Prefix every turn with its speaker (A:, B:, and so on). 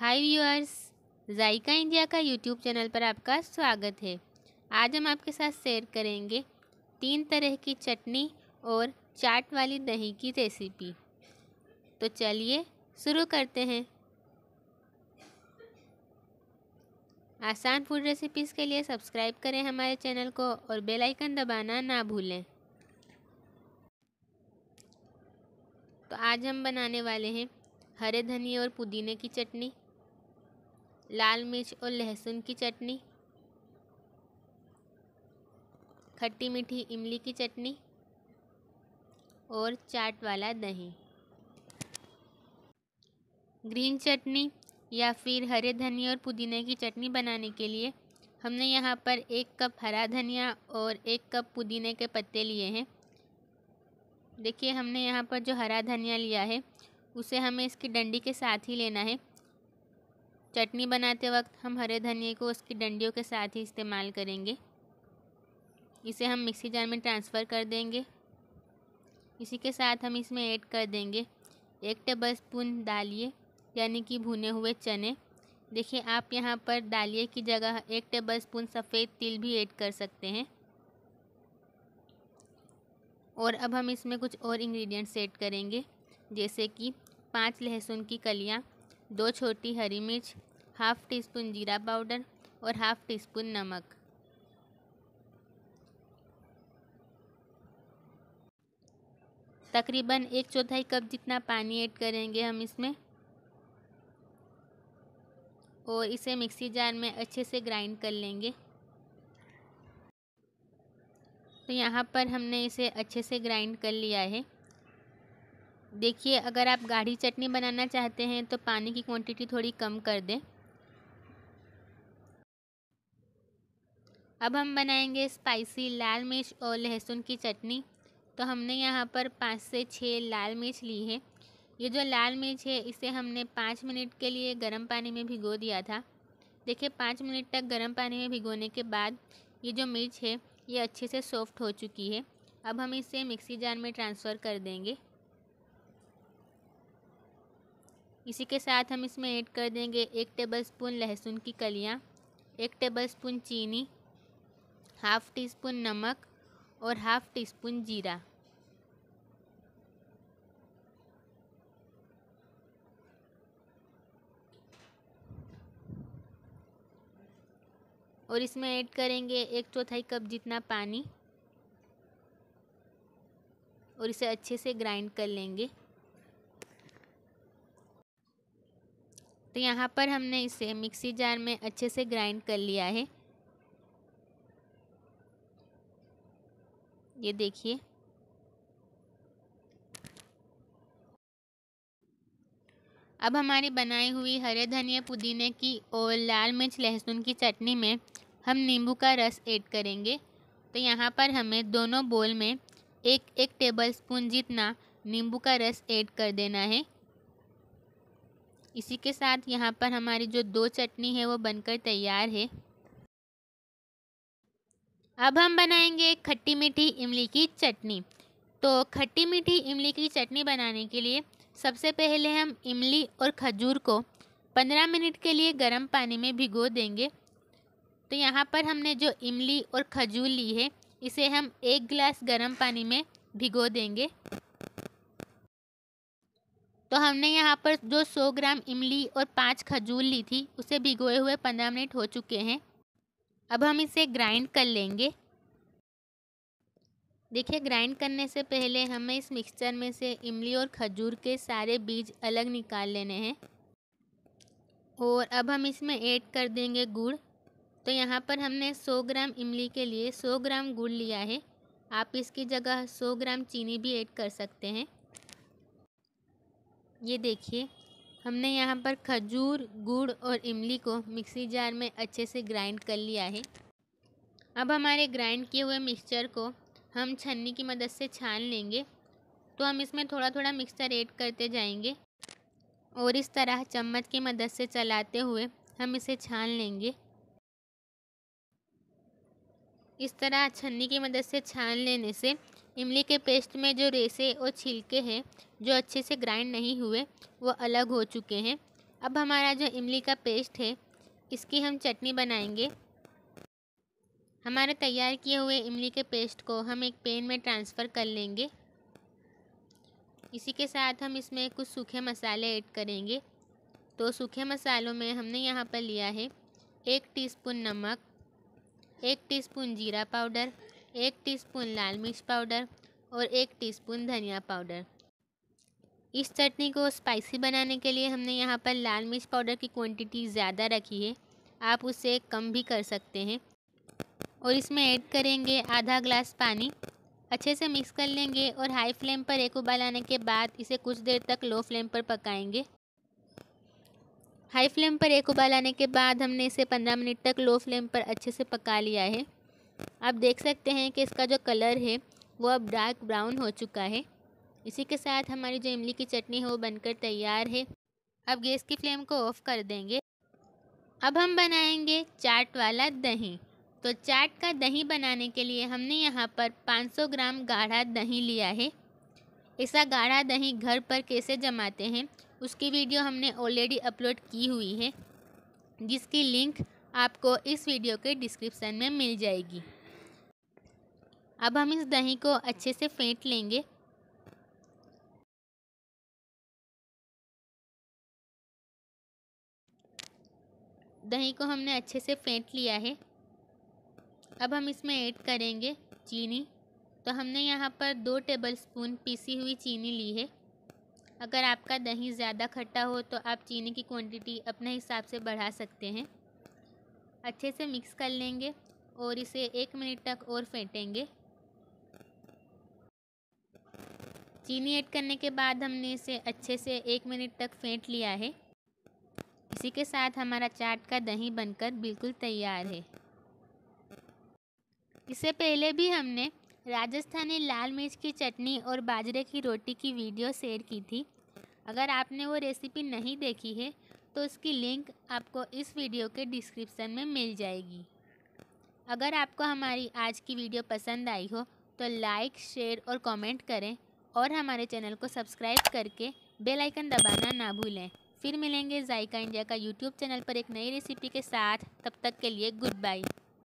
A: हाय viewers Zaika India का YouTube channel पर आपका स्वागत है आज हम आपके साथ शेयर करेंगे तीन तरह की चटनी और चाट वाली दही की रेसिपी तो चलिए शुरू करते हैं आसान फूड रेसिपीज़ के लिए सब्सक्राइब करें हमारे चैनल को और बेल आइकन दबाना ना भूलें तो आज हम बनाने वाले हैं हरे धनिया और पुदीने की चटनी लाल मिर्च और लहसुन की चटनी खट्टी मीठी इमली की चटनी और चाट वाला दही ग्रीन चटनी या फिर हरे धनिया और पुदीने की चटनी बनाने के लिए हमने यहाँ पर एक कप हरा धनिया और एक कप पुदीने के पत्ते लिए हैं देखिए हमने यहाँ पर जो हरा धनिया लिया है उसे हमें इसकी डंडी के साथ ही लेना है चटनी बनाते वक्त हम हरे धनिए को उसकी डंडियों के साथ ही इस्तेमाल करेंगे इसे हम मिक्सी जार में ट्रांसफ़र कर देंगे इसी के साथ हम इसमें ऐड कर देंगे एक टेबल स्पून डालिए यानी कि भुने हुए चने देखिए आप यहाँ पर डालिए की जगह एक टेबल स्पून सफ़ेद तिल भी ऐड कर सकते हैं और अब हम इसमें कुछ और इंग्रेडिएंट्स ऐड करेंगे जैसे कि पांच लहसुन की कलियाँ दो छोटी हरी मिर्च हाफ़ टी स्पून जीरा पाउडर और हाफ़ टी स्पून नमक तकरीबन एक चौथाई कप जितना पानी ऐड करेंगे हम इसमें और इसे मिक्सी जार में अच्छे से ग्राइंड कर लेंगे तो यहाँ पर हमने इसे अच्छे से ग्राइंड कर लिया है देखिए अगर आप गाढ़ी चटनी बनाना चाहते हैं तो पानी की क्वांटिटी थोड़ी कम कर दें अब हम बनाएंगे स्पाइसी लाल मिर्च और लहसुन की चटनी तो हमने यहाँ पर पाँच से छः लाल मिर्च ली है ये जो लाल मिर्च है इसे हमने पाँच मिनट के लिए गर्म पानी में भिगो दिया था देखिए पाँच मिनट तक गर्म पानी में भिगोने के बाद ये जो मिर्च है ये अच्छे से सॉफ्ट हो चुकी है अब हम इसे मिक्सी जार में ट्रांसफ़र कर देंगे इसी के साथ हम इसमें ऐड कर देंगे एक टेबलस्पून लहसुन की कलियाँ एक टेबलस्पून चीनी हाफ़ टी स्पून नमक और हाफ़ टी स्पून जीरा और इसमें ऐड करेंगे एक चौथाई कप जितना पानी और इसे अच्छे से ग्राइंड कर लेंगे तो यहाँ पर हमने इसे मिक्सी जार में अच्छे से ग्राइंड कर लिया है ये देखिए अब हमारी बनाई हुई हरे धनिया पुदीने की और लाल मिर्च लहसुन की चटनी में हम नींबू का रस ऐड करेंगे तो यहाँ पर हमें दोनों बोल में एक एक टेबल स्पून जितना नींबू का रस ऐड कर देना है इसी के साथ यहाँ पर हमारी जो दो चटनी है वो बनकर तैयार है अब हम बनाएंगे खट्टी मीठी इमली की चटनी तो खट्टी मीठी इमली की चटनी बनाने के लिए सबसे पहले हम इमली और खजूर को 15 मिनट के लिए गर्म पानी में भिगो देंगे तो यहाँ पर हमने जो इमली और खजूर ली है इसे हम एक गिलास गर्म पानी में भिगो देंगे तो हमने यहाँ पर जो 100 ग्राम इमली और पाँच खजूर ली थी उसे भिगोए हुए 15 मिनट हो चुके हैं अब हम इसे ग्राइंड कर लेंगे देखिए ग्राइंड करने से पहले हमें इस मिक्सचर में से इमली और खजूर के सारे बीज अलग निकाल लेने हैं और अब हम इसमें ऐड कर देंगे गुड़ तो यहाँ पर हमने 100 ग्राम इमली के लिए 100 ग्राम गुड़ लिया है आप इसकी जगह 100 ग्राम चीनी भी ऐड कर सकते हैं ये देखिए हमने यहाँ पर खजूर गुड़ और इमली को मिक्सी जार में अच्छे से ग्राइंड कर लिया है अब हमारे ग्राइंड किए हुए मिक्सचर को हम छन्नी की मदद से छान लेंगे तो हम इसमें थोड़ा थोड़ा मिक्सचर ऐड करते जाएंगे और इस तरह चम्मच की मदद से चलाते हुए हम इसे छान लेंगे इस तरह छन्नी की मदद से छान लेने से इमली के पेस्ट में जो रेसे और छिलके हैं जो अच्छे से ग्राइंड नहीं हुए वो अलग हो चुके हैं अब हमारा जो इमली का पेस्ट है इसकी हम चटनी बनाएंगे हमारे तैयार किए हुए इमली के पेस्ट को हम एक पेन में ट्रांसफ़र कर लेंगे इसी के साथ हम इसमें कुछ सूखे मसाले ऐड करेंगे तो सूखे मसालों में हमने यहाँ पर लिया है एक टीस्पून नमक एक टीस्पून जीरा पाउडर एक टीस्पून लाल मिर्च पाउडर और एक टीस्पून धनिया पाउडर इस चटनी को स्पाइसी बनाने के लिए हमने यहाँ पर लाल मिर्च पाउडर की क्वांटिटी ज़्यादा रखी है आप उसे कम भी कर सकते हैं और इसमें ऐड करेंगे आधा ग्लास पानी अच्छे से मिक्स कर लेंगे और हाई फ्लेम पर एक उबाल आने के बाद इसे कुछ देर तक लो फ्लेम पर पकाएंगे हाई फ्लेम पर एक उबाल आने के बाद हमने इसे पंद्रह मिनट तक लो फ्लेम पर अच्छे से पका लिया है आप देख सकते हैं कि इसका जो कलर है वो अब डार्क ब्राउन हो चुका है इसी के साथ हमारी जो इमली की चटनी है वो बनकर तैयार है अब गैस की फ्लेम को ऑफ़ कर देंगे अब हम बनाएंगे चाट वाला दही तो चाट का दही बनाने के लिए हमने यहाँ पर 500 ग्राम गाढ़ा दही लिया है ऐसा गाढ़ा दही घर पर कैसे जमाते हैं उसकी वीडियो हमने ऑलरेडी अपलोड की हुई है जिसकी लिंक आपको इस वीडियो के डिस्क्रिप्शन में मिल जाएगी अब हम इस दही को अच्छे से फेंट लेंगे दही को हमने अच्छे से फेंट लिया है अब हम इसमें ऐड करेंगे चीनी तो हमने यहाँ पर दो टेबल स्पून पीसी हुई चीनी ली है अगर आपका दही ज़्यादा खट्टा हो तो आप चीनी की क्वांटिटी अपने हिसाब से बढ़ा सकते हैं अच्छे से मिक्स कर लेंगे और इसे एक मिनट तक और फेंटेंगे चीनी ऐड करने के बाद हमने इसे अच्छे से एक मिनट तक फेंट लिया है इसी के साथ हमारा चाट का दही बनकर बिल्कुल तैयार है इससे पहले भी हमने राजस्थानी लाल मिर्च की चटनी और बाजरे की रोटी की वीडियो शेयर की थी अगर आपने वो रेसिपी नहीं देखी है तो इसकी लिंक आपको इस वीडियो के डिस्क्रिप्शन में मिल जाएगी अगर आपको हमारी आज की वीडियो पसंद आई हो तो लाइक शेयर और कमेंट करें और हमारे चैनल को सब्सक्राइब करके बेल आइकन दबाना ना भूलें फिर मिलेंगे जायका इंडिया का यूट्यूब चैनल पर एक नई रेसिपी के साथ तब तक के लिए गुड बाय